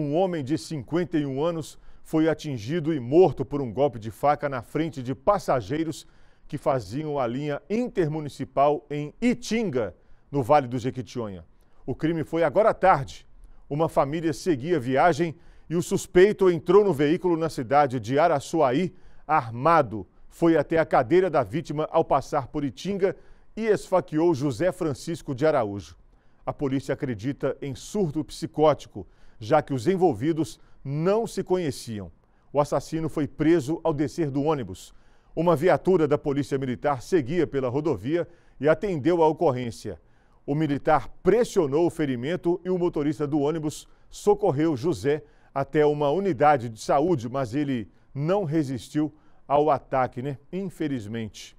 Um homem de 51 anos foi atingido e morto por um golpe de faca na frente de passageiros que faziam a linha intermunicipal em Itinga, no Vale do Jequitinhonha. O crime foi agora à tarde. Uma família seguia a viagem e o suspeito entrou no veículo na cidade de Araçuaí, armado. Foi até a cadeira da vítima ao passar por Itinga e esfaqueou José Francisco de Araújo. A polícia acredita em surto psicótico já que os envolvidos não se conheciam. O assassino foi preso ao descer do ônibus. Uma viatura da Polícia Militar seguia pela rodovia e atendeu a ocorrência. O militar pressionou o ferimento e o motorista do ônibus socorreu José até uma unidade de saúde, mas ele não resistiu ao ataque, né? Infelizmente.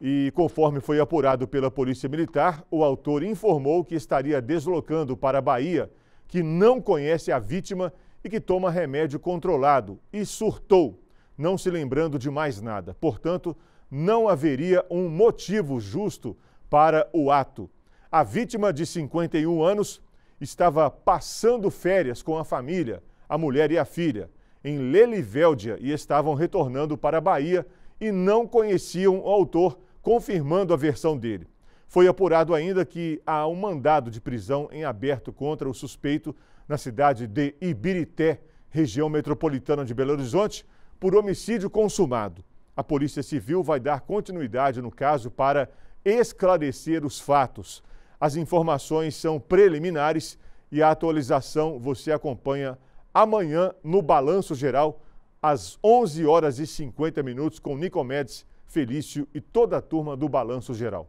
E conforme foi apurado pela Polícia Militar, o autor informou que estaria deslocando para a Bahia que não conhece a vítima e que toma remédio controlado e surtou, não se lembrando de mais nada. Portanto, não haveria um motivo justo para o ato. A vítima, de 51 anos, estava passando férias com a família, a mulher e a filha, em Lelivéldia e estavam retornando para a Bahia e não conheciam o autor, confirmando a versão dele. Foi apurado ainda que há um mandado de prisão em aberto contra o suspeito na cidade de Ibirité, região metropolitana de Belo Horizonte, por homicídio consumado. A Polícia Civil vai dar continuidade no caso para esclarecer os fatos. As informações são preliminares e a atualização você acompanha amanhã no Balanço Geral, às 11 horas e 50 minutos, com Nicomedes, Felício e toda a turma do Balanço Geral.